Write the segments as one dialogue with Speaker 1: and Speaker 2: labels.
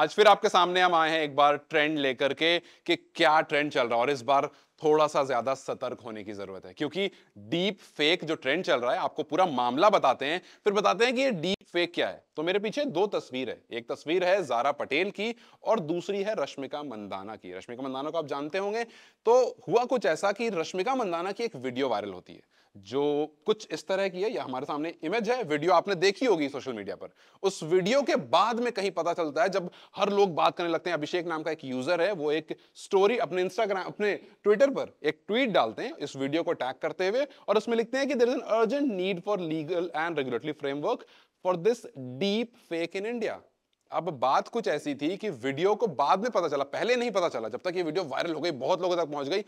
Speaker 1: आज फिर आपके सामने हम आए हैं एक बार ट्रेंड लेकर के कि क्या ट्रेंड चल रहा है और इस बार थोड़ा सा ज्यादा सतर्क होने की जरूरत है क्योंकि डीप फेक जो ट्रेंड चल रहा है आपको पूरा मामला बताते हैं फिर बताते हैं कि ये डीप फेक क्या है तो मेरे पीछे दो तस्वीर है एक तस्वीर है जारा पटेल की और दूसरी है रश्मिका मंदाना की रश्मिका मंदाना को आप जानते होंगे तो हुआ कुछ ऐसा कि रश्मिका मंदाना की एक वीडियो वायरल होती है जो कुछ इस तरह की है या हमारे सामने इमेज है वीडियो आपने देखी होगी सोशल मीडिया पर उस वीडियो के बाद में कहीं पता चलता है जब हर लोग बात करने लगते हैं अभिषेक नाम का एक यूजर है वो एक स्टोरी अपने इंस्टाग्राम अपने ट्विटर ट्विटर पर एक ट्वीट डालते हैं इस वीडियो को टैग करते हुए और उसमें लिखते हैं कि there is an urgent need for legal and regulatory framework for this deep fake in India अब बात कुछ ऐसी थी कि वीडियो को बाद में पता चला पहले नहीं पता चला जब तक ये वीडियो वायरल हो गई बहुत लोगों तक पहुंच गई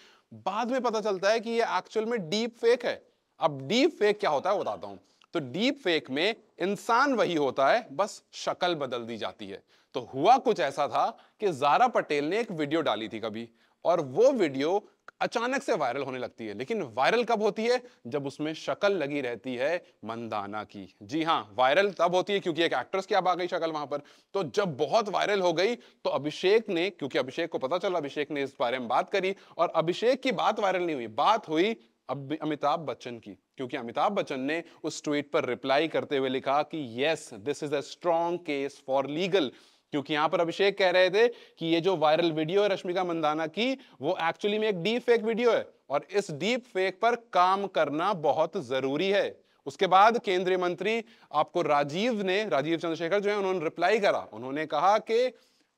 Speaker 1: बाद में पता चलता है कि ये एक्चुअल में डीप फेक है अब डीप फेक क्या होता है बताता हूं तो डीप फेक में इंसान वही होता है बस शक्ल बदल दी जाती है तो हुआ कुछ ऐसा था कि जारा पटेल ने एक वीडियो डाली थी कभी और वो वीडियो अचानक से वायरल होने लगती है लेकिन वायरल कब होती है जब उसमें शक्ल लगी रहती है मंदाना की जी हाँ वायरल तब होती है क्योंकि एक एक्ट्रेस की अब आ गई शक्ल वहां पर तो जब बहुत वायरल हो गई तो अभिषेक ने क्योंकि अभिषेक को पता चला अभिषेक ने इस बारे में बात करी और अभिषेक की बात वायरल नहीं हुई बात हुई अमिताभ बच्चन की क्योंकि अमिताभ बच्चन ने उस ट्वीट पर रिप्लाई करते हुए लिखा कि yes this is a strong case for legal क्योंकि यहां पर अभिषेक कह रहे थे कि ये जो वायरल वीडियो है रश्मिका मंदाना की वो एक्चुअली में एक डीप फेक वीडियो है और इस डीप फेक पर काम करना बहुत जरूरी है उसके बाद केंद्रीय मंत्री आपको राजीव ने राजीव चंद्रशेखर जो है उन्होंने रिप्लाई करा उन्होंने कहा कि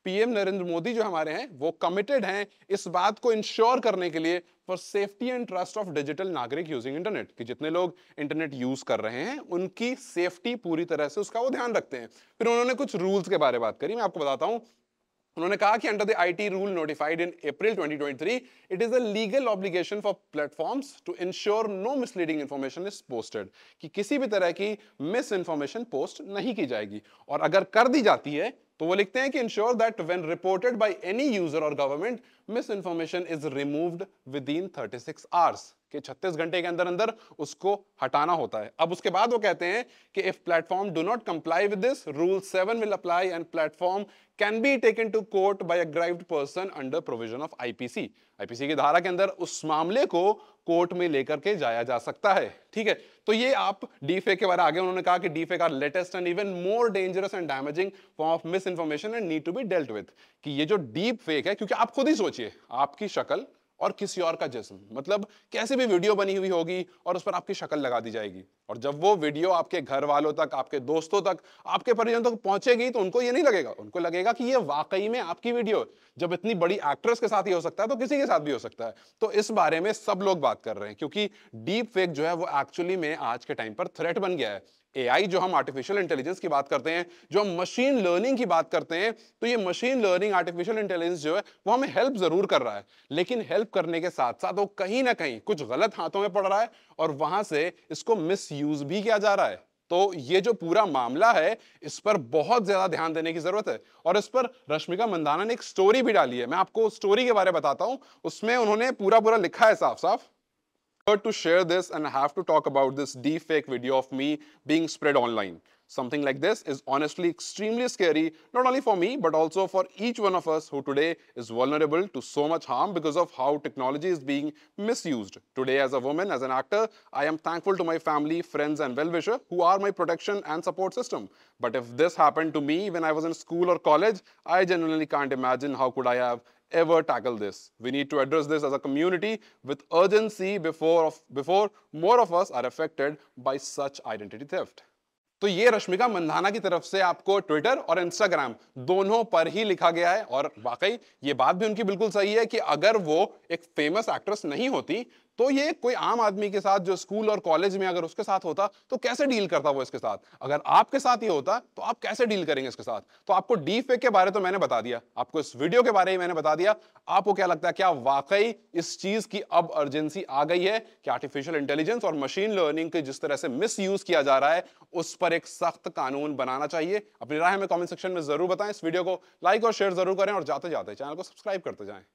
Speaker 1: पीएम नरेंद्र मोदी जो हमारे हैं वो कमिटेड हैं इस बात को इंश्योर करने के लिए for safety and trust of digital नागरिक यूजिंग इंटरनेट कि जितने लोग इंटरनेट यूज कर रहे हैं उनकी सेफ्टी पूरी तरह से उसका वो ध्यान रखते हैं फिर उन्होंने कुछ रूल्स के बारे में बात करी मैं आपको बताता हूं उन्होंने कहा कि under the IT rule notified in April 2023 it is a legal obligation for platforms to ensure no misleading information is posted कि किसी भी तरह की मिस इंफॉर्मेशन पोस्ट नहीं की जाएगी और अगर कर दी जाती है तो वो लिखते हैं कि ensure that when reported by any user और government misinformation is removed within 36 hours के 36 घंटे के अंदर अंदर उसको हटाना होता है अब उसके बाद वो कहते हैं कि if platform do not comply with this rule 7 will apply and platform can be taken to court by aggrieved person under provision of IPC IPC की धारा के अंदर उस मामले को कोर्ट में लेकर के जाया जा सकता है ठीक है तो ये आप डीफे के बारे आगे उन्होंने कहा कि डीफे का latest and even more dangerous and damaging form of mis this information and need to be dealt with कि ये जो डीप फेक है क्योंकि आप खुद ही सोचिए आपकी शक्ल और किसी और का जिसम मतलब कैसे भी वीडियो बनी हुई होगी और उस पर आपकी शक्ल लगा दी जाएगी और जब वो वीडियो आपके घर वालों तक आपके दोस्तों तक आपके परिजन तक पहुंचेगी तो उनको ये नहीं लगेगा उनको लगेगा कि ये वाकई में आपकी वीडियो जब इतनी बड़ी एक्ट्रेस के साथ ही हो सकता है तो किसी के साथ भी हो सकता है तो इस बारे में सब लोग बात कर रहे हैं क्योंकि डीप फेक जो है वो एक्चुअली में आज के टाइम पर थ्रेट बन गया है एआई जो हम आर्टिफिशियल इंटेलिजेंस की बात करते हैं जो हम मशीन लर्निंग की बात करते हैं तो ये मशीन लर्निंग आर्टिफिशियल इंटेलिजेंस जो है वो हमें हेल्प ज़रूर कर रहा है लेकिन हेल्प करने के साथ साथ वो कहीं ना कहीं कुछ गलत हाथों में पड़ रहा है और वहां से इसको मिस भी किया जा रहा है तो ये जो पूरा मामला है इस पर बहुत ज़्यादा ध्यान देने की ज़रूरत है और इस पर रश्मिका मंदाना ने एक स्टोरी भी डाली है मैं आपको स्टोरी के बारे में बताता हूँ उसमें उन्होंने पूरा पूरा लिखा है साफ साफ to share this and I have to talk about this fake video of me being spread online. Something like this is honestly extremely scary, not only for me, but also for each one of us who today is vulnerable to so much harm because of how technology is being misused. Today, as a woman, as an actor, I am thankful to my family, friends, and well-wisher who are my protection and support system. But if this happened to me when I was in school or college, I genuinely can't imagine how could I have ever tackle this. We need to address this as a community with urgency before, of, before more of us are affected by such identity theft. तो ये रश्मिका मंधाना की तरफ से आपको Twitter और Instagram दोनों पर ही लिखा गया है और वाकई ये बात भी उनकी बिल्कुल सही है कि अगर वो एक फेमस एक्ट्रेस नहीं होती तो ये कोई आम आदमी के साथ जो स्कूल और कॉलेज में अगर उसके साथ होता तो कैसे डील करता वो इसके साथ अगर आपके साथ ये होता तो आप कैसे डील करेंगे इसके साथ तो आपको डी फेक के बारे तो मैंने बता दिया आपको इस वीडियो के बारे में मैंने बता दिया आपको क्या लगता है क्या वाकई इस चीज की अब अर्जेंसी आ गई है कि आर्टिफिशियल इंटेलिजेंस और मशीन लर्निंग के जिस तरह से मिस किया जा रहा है उस पर एक सख्त कानून बनाना चाहिए अपनी राय हमें कॉमेंट सेक्शन में जरूर बताएं इस वीडियो को लाइक और शेयर जरूर करें और जाते जाते चैनल को सब्सक्राइब करते जाएं